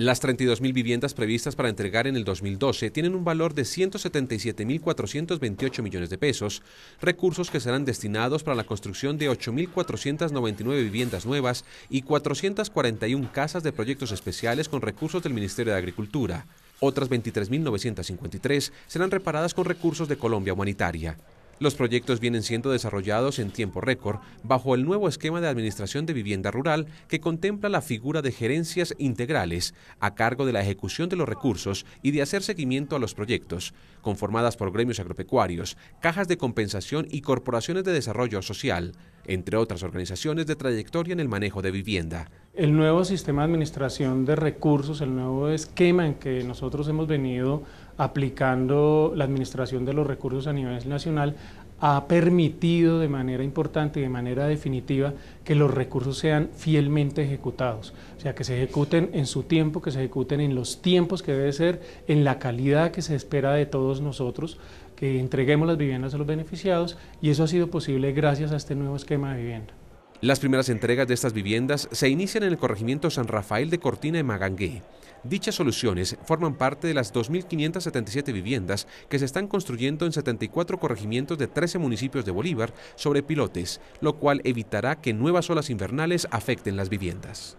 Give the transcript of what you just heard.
Las 32.000 viviendas previstas para entregar en el 2012 tienen un valor de 177.428 millones de pesos, recursos que serán destinados para la construcción de 8.499 viviendas nuevas y 441 casas de proyectos especiales con recursos del Ministerio de Agricultura. Otras 23.953 serán reparadas con recursos de Colombia Humanitaria. Los proyectos vienen siendo desarrollados en tiempo récord bajo el nuevo esquema de administración de vivienda rural que contempla la figura de gerencias integrales a cargo de la ejecución de los recursos y de hacer seguimiento a los proyectos, conformadas por gremios agropecuarios, cajas de compensación y corporaciones de desarrollo social, entre otras organizaciones de trayectoria en el manejo de vivienda. El nuevo sistema de administración de recursos, el nuevo esquema en que nosotros hemos venido aplicando la administración de los recursos a nivel nacional, ha permitido de manera importante y de manera definitiva que los recursos sean fielmente ejecutados, o sea, que se ejecuten en su tiempo, que se ejecuten en los tiempos que debe ser, en la calidad que se espera de todos nosotros, que entreguemos las viviendas a los beneficiados y eso ha sido posible gracias a este nuevo esquema de vivienda. Las primeras entregas de estas viviendas se inician en el corregimiento San Rafael de Cortina y Magangué. Dichas soluciones forman parte de las 2.577 viviendas que se están construyendo en 74 corregimientos de 13 municipios de Bolívar sobre pilotes, lo cual evitará que nuevas olas invernales afecten las viviendas.